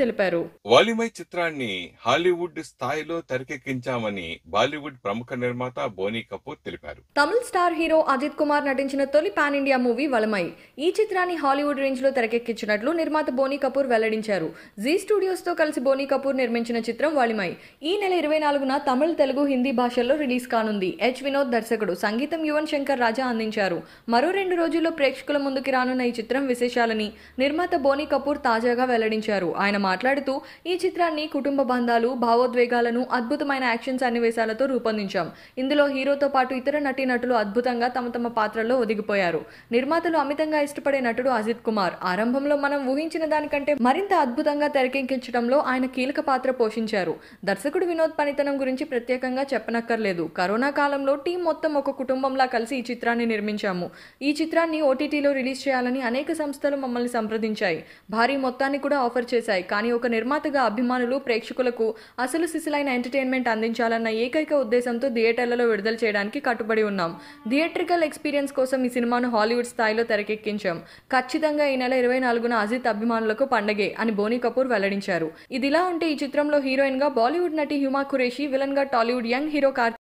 తెలిపారు వాలిమై చిత్రాన్ని హాలీవుడ్ స్థాయిలో తెరకెక్కించామని బాలీవుడ్ ప్రముఖ నిర్మాత బోనీ కపూర్ తెలిపారు తమిళ స్టార్ హీరో అజిత్ కుమార్ నటించిన తొలి పాన్ ఇండియా మూవీ వలమై ఈ చిత్రాన్ని హాలీవుడ్ రేంజ్ లో తెరకెక్కించినట్లు నిర్మాత బోనీ కపూర్ వెల్లడించారు జీ స్టూడియోస్ తో కలిసి బోనీ కపూర్ నిర్మించిన చిత్రం వలిమై ఈ నెల ఇరవై నాలుగున తమిళ తెలుగు హిందీ భాషల్లో రిలీజ్ కానుంది హెచ్ వినోద్ దర్శకుడు సంగీతం యువన్ శంకర్ రాజా అందించారు మరో రెండు రోజుల్లో ప్రేక్షకుల ముందుకి రానున్న ఈ చిత్రం విశేషాలని నిర్మాత బోనీ కపూర్ తాజాగా వెల్లడించారు ఆయన మాట్లాడుతూ ఈ చిత్రాన్ని కుటుంబ బంధాలు భావోద్వేగాలను అద్భుతమైన యాక్షన్ సన్నివేశాలతో రూపొందించాం ఇందులో హీరోతో పాటు ఇతర నటీనటులు అద్భుతంగా తమ తమ పాత్రల్లో ఒదిగిపోయారు నిర్మాతలు అమితంగా ఇష్టపడే నటుడు అజిత్ కుమార్ ఆరంభంలో మనం ఊహించిన దానికంటే మరింత అద్భుతంగా తెరకెక్కించడంలో ఆయన కీలక పాత్ర పోషించారు దర్శకుడు వినోద్ పనితనం గురించి ప్రత్యేకంగా చెప్పనక్కర్లేదు కరోనా కాలంలో టీం మొత్తం ఒక కుటుంబంలా కలిసి ఈ చిత్రాన్ని నిర్మించాము ఈ చిత్రాన్ని ఓటీటీలో రిలీజ్ చేయాలని అనేక సంస్థలు మమ్మల్ని సంప్రదించాయి భారీ మొత్తాన్ని కూడా ఆఫర్ చేశాయి కానీ ఒక నిర్మాతగా అభిమానులు ప్రేక్షకులకు అసలు సిసిలైన ఎంటర్టైన్మెంట్ అందించాలన్న ఏకైక ఉద్దేశంతో థియేటర్లలో విడుదల చేయడానికి కట్టుబడి ఉన్నాం థియేట్రికల్ ఎక్స్పీరియన్స్ కోసం ఈ సినిమాను హాలీవుడ్ స్థాయిలో తెరకెక్కించాం ఖచ్చితంగా ఈ నెల ఇరవై నాలుగున అజిత్ అభిమానులకు పండగే అని బోనీ కపూర్ వెల్లడించారు ఇదిలా ఉంటే ఈ చిత్రంలో హీరోయిన్ గా బాలీవుడ్ నటి హ్యూమా ఖురేషి గా టాలీవుడ్ యంగ్ హీరో కార్తీ